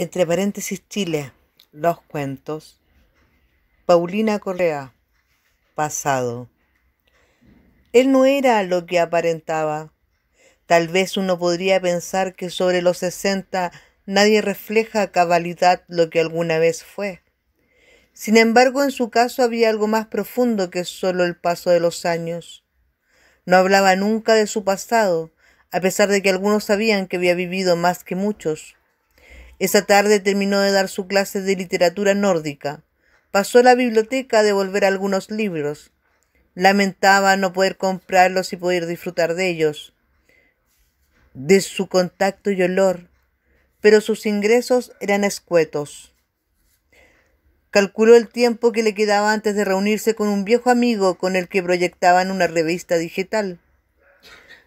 entre paréntesis Chile, los cuentos, Paulina Correa, pasado. Él no era lo que aparentaba. Tal vez uno podría pensar que sobre los sesenta nadie refleja a cabalidad lo que alguna vez fue. Sin embargo, en su caso había algo más profundo que solo el paso de los años. No hablaba nunca de su pasado, a pesar de que algunos sabían que había vivido más que muchos. Esa tarde terminó de dar su clase de literatura nórdica. Pasó a la biblioteca a devolver algunos libros. Lamentaba no poder comprarlos y poder disfrutar de ellos, de su contacto y olor, pero sus ingresos eran escuetos. Calculó el tiempo que le quedaba antes de reunirse con un viejo amigo con el que proyectaban una revista digital.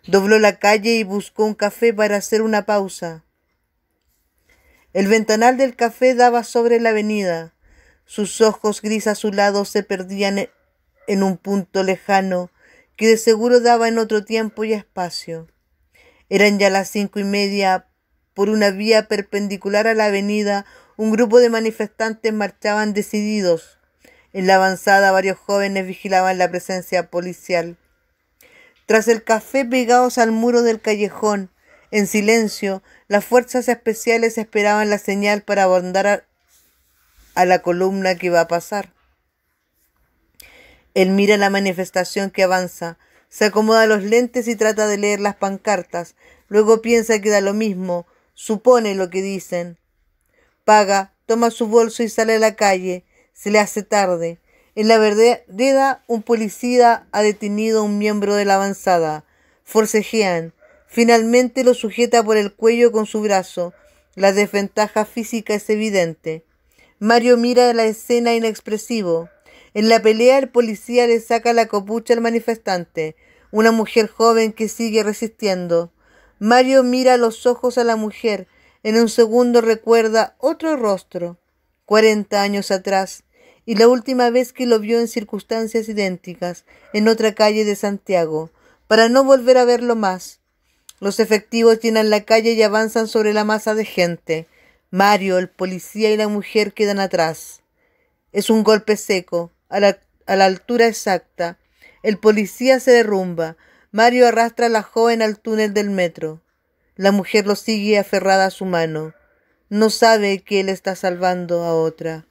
Dobló la calle y buscó un café para hacer una pausa. El ventanal del café daba sobre la avenida. Sus ojos gris azulados se perdían e-, en un punto lejano que de seguro daba en otro tiempo y espacio. Eran ya las cinco y media. Por una vía perpendicular a la avenida, un grupo de manifestantes marchaban decididos. En la avanzada varios jóvenes vigilaban la presencia policial. Tras el café pegados al muro del callejón, en silencio, las fuerzas especiales esperaban la señal para abordar a, la columna que iba a pasar. Él mira la manifestación que avanza, se acomoda los lentes y trata de leer las pancartas. Luego piensa que da lo mismo, supone lo que dicen. Paga, toma su bolso y sale a la calle. Se le hace tarde. En la vereda, un policía ha detenido a un miembro de la avanzada. Forcejean. Finalmente lo sujeta por el cuello con su brazo. La desventaja física es evidente. Mario mira la escena inexpresivo. En la pelea el policía le saca la copucha al manifestante, una mujer joven que sigue resistiendo. Mario mira los ojos a la mujer, en un segundo recuerda otro rostro, cuarenta años atrás, y la última vez que lo vio en circunstancias idénticas, en otra calle de Santiago, para no volver a verlo más. Los efectivos llenan la calle y avanzan sobre la masa de gente. Mario, el policía y la mujer quedan atrás. Es un golpe seco, a la, altura exacta. El policía se derrumba. Mario arrastra a la joven al túnel del metro. La mujer lo sigue aferrada a su mano. No sabe que él está salvando a otra.